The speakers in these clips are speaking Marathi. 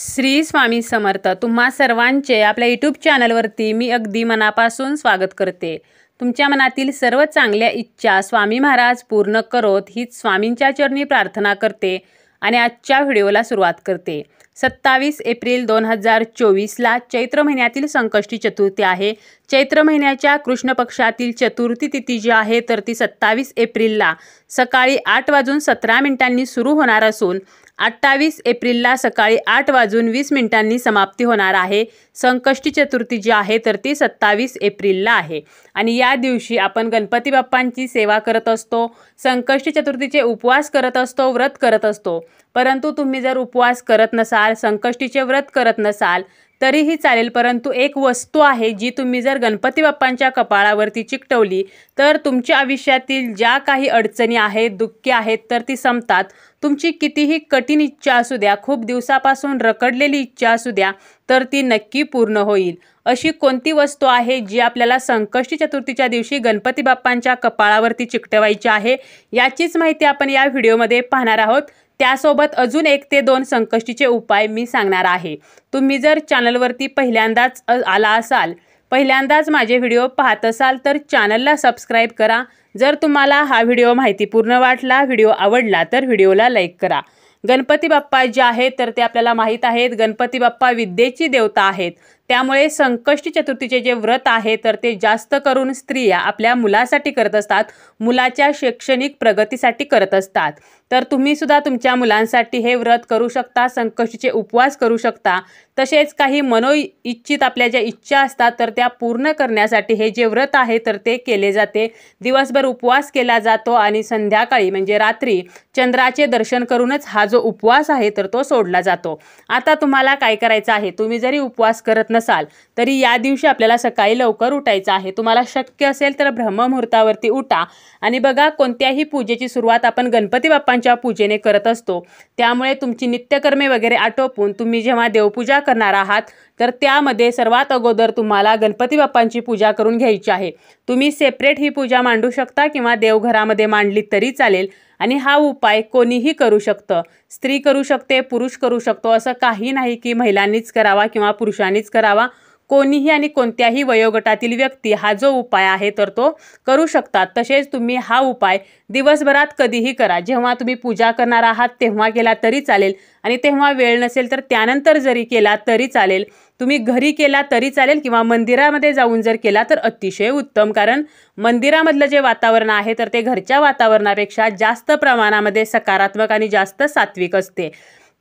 श्री स्वामी समर्थ तुम्हा सर्वांचे आपल्या यूट्यूब चॅनलवरती मी अगदी मनापासून स्वागत करते तुमच्या मनातील सर्व चांगल्या इच्छा स्वामी महाराज पूर्ण करोत हीच स्वामींच्या चरणी प्रार्थना करते आणि आजच्या व्हिडिओला सुरुवात करते सत्तावीस एप्रिल दोन हजार चोवीसला चैत्र महिन्यातील संकष्टी चतुर्थी आहे चैत्र महिन्याच्या कृष्ण पक्षातील चतुर्थी तिथी जी आहे तर ती सत्तावीस एप्रिलला सकाळी आठ वाजून सतरा मिनिटांनी सुरू होणार असून अठ्ठावीस एप्रिलला सकाळी आठ वाजून वीस मिनिटांनी समाप्ती होणार आहे संकष्टी चतुर्थी जी आहे तर ती सत्तावीस एप्रिलला आहे आणि या दिवशी आपण गणपती बाप्पांची सेवा करत असतो संकष्टी चतुर्थीचे उपवास करत असतो व्रत करत असतो परंतु तुम्ही जर उपवास करत नसाल संकष्टीचे व्रत करत नसाल तरीही चालेल परंतु एक वस्तू आहे जी तुम्ही जर गणपती बाप्पांच्या कपाळावरती चिकटवली तर तुमच्या आयुष्यातील ज्या काही अडचणी आहेत दुःखे आहेत तर ती संपतात तुमची कितीही कठीण इच्छा असू द्या खूप दिवसापासून रकडलेली इच्छा असू द्या तर ती नक्की पूर्ण होईल अशी कोणती वस्तू आहे जी आपल्याला संकष्टी चतुर्थीच्या दिवशी गणपती बाप्पांच्या कपाळावरती चिकटवायची आहे याचीच माहिती आपण या व्हिडिओमध्ये पाहणार आहोत त्यासोबत अजून एक ते दोन संकष्टीचे उपाय मी सांगणार आहे तुम्ही जर चॅनलवरती पहिल्यांदाच आला असाल पहिल्यांदाच माझे व्हिडिओ पाहत असाल तर चॅनलला सबस्क्राईब करा जर तुम्हाला हा व्हिडिओ माहितीपूर्ण वाटला व्हिडिओ आवडला तर व्हिडिओला लाईक करा गणपती बाप्पा जे आहेत तर ते आपल्याला माहीत आहेत गणपती बाप्पा विद्येची देवता आहेत त्यामुळे संकष्टी चतुर्थीचे जे व्रत आहे तर ते जास्त करून स्त्रिया आपल्या मुलासाठी करत असतात मुलाच्या शैक्षणिक प्रगतीसाठी करत असतात तर तुम्ही सुद्धा तुमच्या मुलांसाठी हे व्रत करू शकता संकष्टीचे उपवास करू शकता तसेच काही मनो इच्छित आपल्या ज्या इच्छा असतात तर त्या पूर्ण करण्यासाठी हे जे व्रत आहे तर ते केले जाते दिवसभर उपवास केला जातो आणि संध्याकाळी म्हणजे रात्री चंद्राचे दर्शन करूनच हा जो उपवास आहे तर तो सोडला जातो आता तुम्हाला काय करायचं आहे तुम्ही जरी उपवास करत नसाल तरी या दिवशी आपल्याला सकाळी लवकर उठायचं आहे तुम्हाला शक्य असेल तर ब्रह्ममुहूर्तावरती उठा आणि बघा कोणत्याही पूजेची सुरुवात आपण गणपती बाप्पांच्या पूजेने करत असतो त्यामुळे तुमची नित्यकर्मे वगैरे आटोपून तुम्ही जेव्हा देवपूजा करणार आहात तर त्यामध्ये सर्वात अगोदर तुम्हाला गणपती बाप्पांची पूजा करून घ्यायची आहे तुम्ही सेपरेट ही पूजा मांडू शकता किंवा देवघरामध्ये मांडली तरी चालेल आणि हा उपाय कोणीही करू शकतं स्त्री करू शकते पुरुष करू शकतो असं काही नाही की महिलांनीच करावा किंवा पुरुषांनीच करावा कोणीही आणि कोणत्याही वयोगटातील व्यक्ती हा जो उपाय आहे तर तो करू शकतात तसेच तुम्ही हा उपाय दिवसभरात कधीही करा जेव्हा तुम्ही पूजा करणार आहात तेव्हा केला तरी चालेल आणि तेव्हा वेळ नसेल तर त्यानंतर जरी केला तरी चालेल तुम्ही घरी केला तरी चालेल किंवा मंदिरामध्ये जाऊन जर केला तर अतिशय उत्तम कारण मंदिरामधलं जे वातावरण आहे तर ते घरच्या वातावरणापेक्षा जास्त प्रमाणामध्ये सकारात्मक आणि जास्त सात्विक असते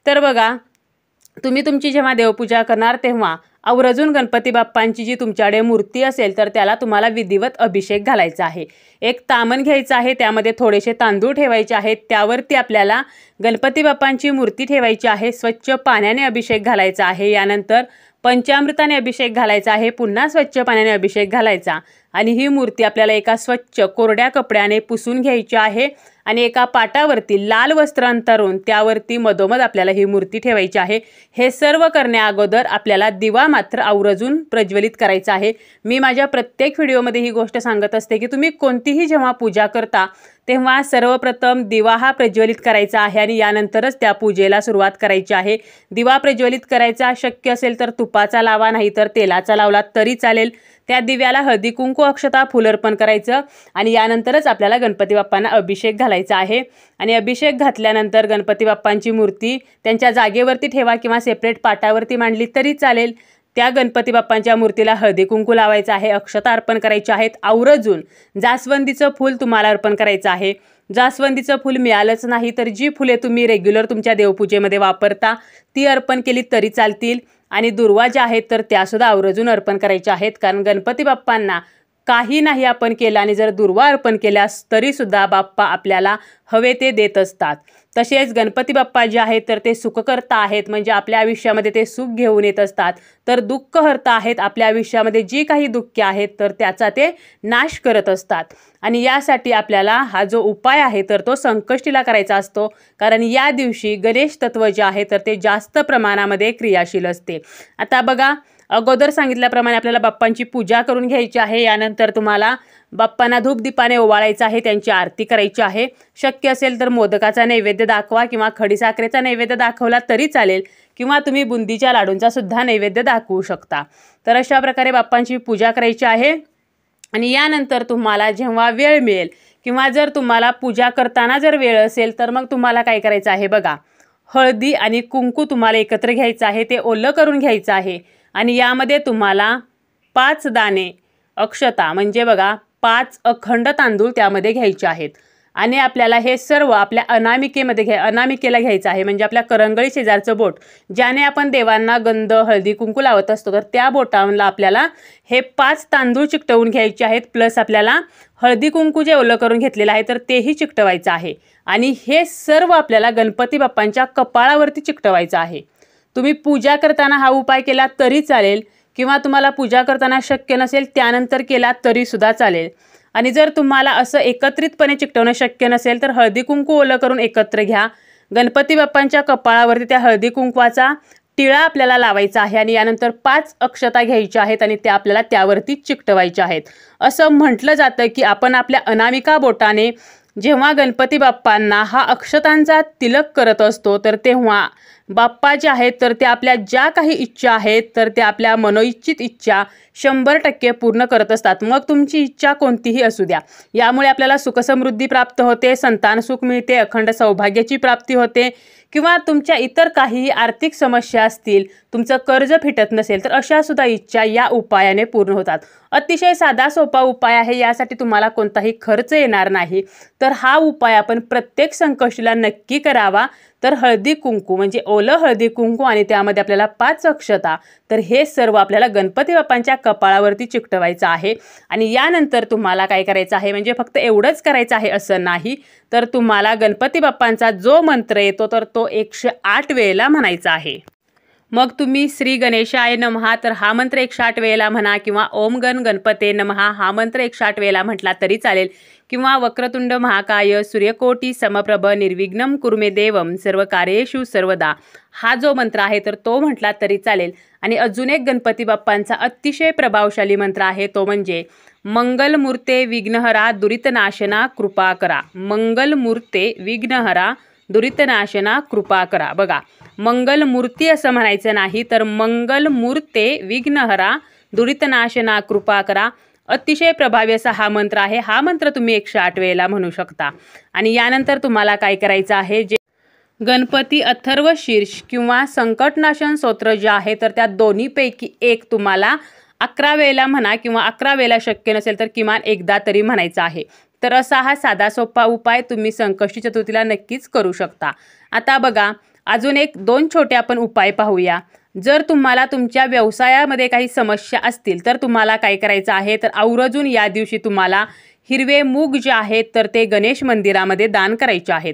तर बघा तुम्ही तुमची जेव्हा देवपूजा करणार तेव्हा आवरजून गणपती बाप्पांची जी तुमच्याकडे मूर्ती असेल तर त्याला तुम्हाला विधिवत अभिषेक घालायचा आहे एक तामण घ्यायचं आहे त्यामध्ये थोडेसे तांदूळ ठेवायचे आहेत त्यावरती आपल्याला गणपती बाप्पांची मूर्ती ठेवायची आहे स्वच्छ पाण्याने अभिषेक घालायचा आहे यानंतर पंचामृताने अभिषेक घालायचा आहे पुन्हा स्वच्छ पाण्याने अभिषेक घालायचा आणि ही मूर्ती आपल्याला एका स्वच्छ कोरड्या कपड्याने पुसून घ्यायची आहे आणि एका पाटावरती लाल वस्त्र अंतरून त्यावरती मधोमध आपल्याला ही मूर्ती ठेवायची आहे हे सर्व करण्या अगोदर आपल्याला दिवा मात्र आवर्जून प्रज्वलित करायचं आहे मी माझ्या प्रत्येक व्हिडिओमध्ये ही गोष्ट सांगत असते की तुम्ही कोणतीही जेव्हा पूजा करता तेव्हा सर्वप्रथम दिवा हा प्रज्वलित करायचा आहे आणि यानंतरच त्या पूजेला सुरुवात करायची आहे दिवा प्रज्वलित करायचा शक्य असेल तर तुपाचा लावा नाही तर तेलाचा लावला तरी चालेल त्या दिव्याला हळदी कुंकू अक्षता अर्पण करायचं आणि यानंतरच आपल्याला गणपती बाप्पांना अभिषेक घालायचा आहे आणि अभिषेक घातल्यानंतर गणपती बाप्पांची मूर्ती त्यांच्या जागेवरती ठेवा किंवा सेपरेट पाटावरती मांडली तरी चालेल त्या गणपती बाप्पांच्या मूर्तीला हळदी कुंकू लावायचं आहे अक्षता अर्पण करायची आहेत आवरजून जास्वंदीचं फूल तुम्हाला अर्पण करायचं आहे जास्वंदीचं फूल मिळालंच नाही तर जी फुले तुम्ही रेग्युलर तुमच्या देवपूजेमध्ये वापरता ती अर्पण केली तरी चालतील आणि दुर्वा ज्या आहेत तर त्यासुद्धा आवर्जून अर्पण करायच्या आहेत कारण गणपती बाप्पांना काही नाही आपण केलं आणि जर दुर्वा अर्पण केल्यास तरीसुद्धा बाप्पा आपल्याला हवे ते देत असतात तसेच गणपती बाप्पा जे आहेत तर ते सुखकर्ता आहेत म्हणजे आपल्या आयुष्यामध्ये ते सुख घेऊन येत असतात तर दुःखहर्ता आहेत आपल्या आयुष्यामध्ये जी काही दुःखे आहेत तर त्याचा ते नाश करत असतात आणि यासाठी आपल्याला हा जो उपाय आहे तर तो संकष्टीला करायचा असतो कारण या दिवशी गणेश तत्व जे आहे तर ते जास्त प्रमाणामध्ये क्रियाशील असते आता बघा अगोदर सांगितल्याप्रमाणे आपल्याला बाप्पांची पूजा करून घ्यायची आहे यानंतर तुम्हाला बाप्पांना धूपदीपाने ओवाळायचं आहे त्यांची आरती करायची आहे शक्य असेल तर मोदकाचा नैवेद्य दाखवा किंवा खडीसाखरेचा नैवेद्य दाखवला तरी चालेल किंवा तुम्ही बुंदीच्या लाडूंचा सुद्धा नैवेद्य दाखवू शकता तर अशा प्रकारे बाप्पांची पूजा करायची आहे आणि यानंतर तुम्हाला जेव्हा वेळ मिळेल किंवा जर तुम्हाला पूजा करताना जर वेळ असेल तर मग तुम्हाला काय करायचं आहे बघा हळदी आणि कुंकू तुम्हाला एकत्र घ्यायचं आहे ते ओलं करून घ्यायचं आहे आणि यामध्ये तुम्हाला पाच दाणे अक्षता म्हणजे बघा पाच अखंड तांदूळ त्यामध्ये घ्यायचे आहेत आणि आपल्याला हे सर्व आपल्या अनामिकेमध्ये घ्या अनामिकेला घ्यायचं आहे म्हणजे आपल्या करंगळी शेजारचं बोट ज्याने आपण देवांना गंध हळदी कुंकू लावत असतो तर त्या बोटाला आपल्याला हे पाच तांदूळ चिकटवून घ्यायचे आहेत प्लस आपल्याला हळदी कुंकू जे ओलं करून घेतलेलं आहे तर तेही चिकटवायचं आहे आणि हे सर्व आपल्याला गणपती बाप्पांच्या कपाळावरती चिकटवायचं आहे तुम्ही पूजा करताना हा उपाय केला तरी चालेल किंवा तुम्हाला पूजा करताना शक्य नसेल त्यानंतर केला तरीसुद्धा चालेल आणि जर तुम्हाला असं एकत्रितपणे चिकटवणं शक्य नसेल तर हळदी कुंकू ओलं करून एकत्र घ्या गणपती बाप्पांच्या कपाळावरती त्या हळदी कुंकवाचा टिळा आपल्याला लावायचा आहे आणि यानंतर पाच अक्षता घ्यायच्या आहेत आणि त्या आपल्याला त्यावरती चिकटवायच्या आहेत असं म्हटलं जातं की आपण आपल्या अनामिका बोटाने जेव्हा गणपती बाप्पांना हा अक्षतांचा तिलक करत असतो तर तेव्हा बाप्पा जे आहेत तर ते आपल्या ज्या काही इच्छा आहेत तर ते आपल्या मनोइच्छित इच्छा शंभर टक्के पूर्ण करत असतात मग तुमची इच्छा कोणतीही असू द्या यामुळे आपल्याला सुखसमृद्धी प्राप्त होते संतान सुख मिळते अखंड सौभाग्याची प्राप्ती होते किंवा तुमच्या इतर काही आर्थिक समस्या असतील तुमचं कर्ज फिटत नसेल तर अशा सुद्धा इच्छा या उपायाने पूर्ण होतात अतिशय साधा सोपा उपाय आहे यासाठी तुम्हाला कोणताही खर्च येणार नाही तर हा उपाय आपण प्रत्येक संकष्टीला नक्की करावा तर हळदी कुंकू म्हणजे ओलं हळदी कुंकू आणि त्यामध्ये आपल्याला पाच अक्षता तर हे सर्व आपल्याला गणपती बाप्पांच्या कपाळावरती चिकटवायचं आहे आणि यानंतर तुम्हाला काय करायचं आहे म्हणजे फक्त एवढंच करायचं आहे असं नाही तर तुम्हाला गणपती बाप्पांचा जो मंत्र येतो तर तो एकशे आठ वेळेला म्हणायचा आहे मग तुम्ही श्री गणेशाय नमहा तर हा मंत्र एकशे वेळेला म्हणा किंवा ओम गण गणपते नमहा हा मंत्र एकषाट वेळेला म्हटला तरी चालेल किंवा वक्रतुंड महाकाय सूर्यकोटी समप्रभ निर्विघ्नम कुर्मे देवम सर्व कार्येषु सर्वदा हा जो मंत्र आहे तर तो म्हटला तरी चालेल आणि अजून एक गणपती बाप्पांचा अतिशय प्रभावशाली मंत्र आहे तो म्हणजे मंगलमूर्ते विघ्नहरा दुरितनाशना कृपा करा मंगलमूर्ते विघ्नहरा दुरितनाशना कृपा करा बघा मंगल मूर्ती असं म्हणायचं नाही तर मंगल मंगलमूर्ते विघ्नहरा दुरितनाशना कृपा करा अतिशय प्रभावी असा हा मंत्र आहे हा मंत्र तुम्ही एकशे आठ वेळेला म्हणू शकता आणि यानंतर तुम्हाला काय करायचं आहे जे गणपती अथर्व शीर्ष किंवा संकटनाशन स्तोत्र जे आहे तर त्या दोन्हीपैकी एक तुम्हाला अकरा वेळेला म्हणा किंवा अकरा वेळेला शक्य नसेल तर किमान एकदा तरी म्हणायचं आहे तर असा हा साधा सोपा उपाय तुम्ही संकष्टी चतुर्थीला नक्कीच करू शकता आता बघा अजून एक दोन छोटे आपण उपाय पाहूया जर तुम्हाला तुमच्या व्यवसायामध्ये काही समस्या असतील तर तुम्हाला काय करायचं आहे तर आवर्जून या दिवशी तुम्हाला हिरवे मूग जे आहेत तर ते गणेश मंदिरामध्ये दान करायचे आहेत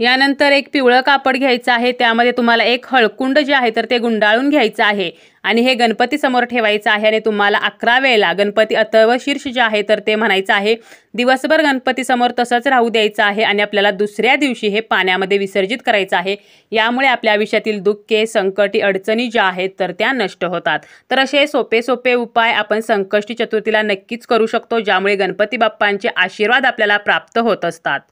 यानंतर एक पिवळं कापड घ्यायचं आहे त्यामध्ये तुम्हाला एक हळकुंड जे आहे तर ते गुंडाळून घ्यायचं आहे आणि हे गणपती समोर ठेवायचं आहे आणि तुम्हाला अकरा वेळेला गणपती अतवशीर्ष जे आहे तर ते म्हणायचं आहे दिवसभर गणपती समोर तसंच राहू द्यायचं आहे आणि आपल्याला दुसऱ्या दिवशी हे पाण्यामध्ये विसर्जित करायचं आहे यामुळे आपल्या आयुष्यातील दुःखे संकटी अडचणी ज्या आहेत तर त्या नष्ट होतात तर असे सोपे सोपे उपाय आपण संकष्टी चतुर्थीला नक्कीच करू शकतो ज्यामुळे गणपती बाप्पांचे आशीर्वाद आपल्याला प्राप्त होत असतात